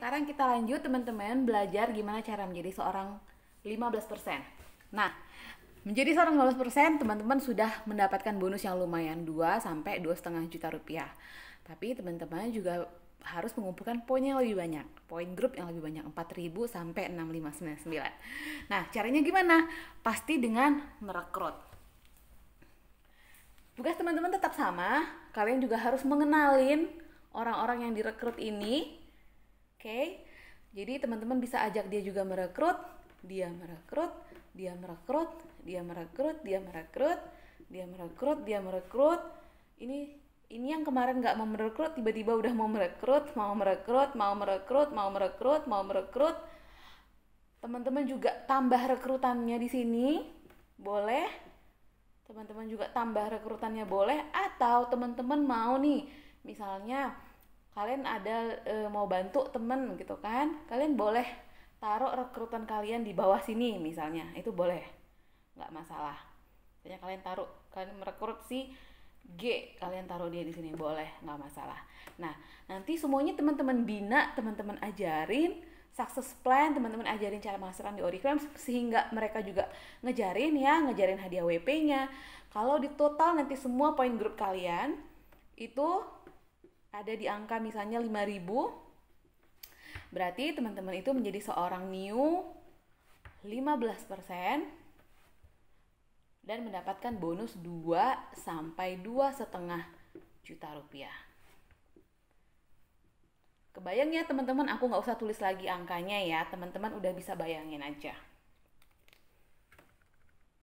sekarang kita lanjut teman-teman belajar gimana cara menjadi seorang 15%. Nah, menjadi seorang 15% teman-teman sudah mendapatkan bonus yang lumayan 2 sampai 2,5 juta rupiah. Tapi teman-teman juga harus mengumpulkan poin yang lebih banyak, poin grup yang lebih banyak 4000 sampai 6599. Nah, caranya gimana? Pasti dengan merekrut. Tugas teman-teman tetap sama, kalian juga harus mengenalin orang-orang yang direkrut ini okay? jadi teman-teman bisa ajak dia juga merekrut dia merekrut dia merekrut dia merekrut dia merekrut dia merekrut dia merekrut ini ini yang kemarin nggak mau merekrut tiba-tiba udah mau merekrut mau merekrut mau merekrut mau merekrut mau merekrut teman-teman juga tambah rekrutannya di sini boleh teman-teman juga tambah rekrutannya boleh atau teman-teman mau nih misalnya kalian ada e, mau bantu temen gitu kan kalian boleh taruh rekrutan kalian di bawah sini misalnya itu boleh nggak masalah misalnya kalian taruh kalian merekrut si G kalian taruh dia di sini boleh nggak masalah nah nanti semuanya teman-teman bina teman-teman ajarin success plan teman-teman ajarin cara masukan di Oriflame sehingga mereka juga ngejarin ya ngejarin hadiah WP-nya kalau di total nanti semua point grup kalian itu ada di angka misalnya 5000 berarti teman-teman itu menjadi seorang new 15% dan mendapatkan bonus 2 sampai setengah juta rupiah. Kebayang ya teman-teman, aku nggak usah tulis lagi angkanya ya, teman-teman udah bisa bayangin aja.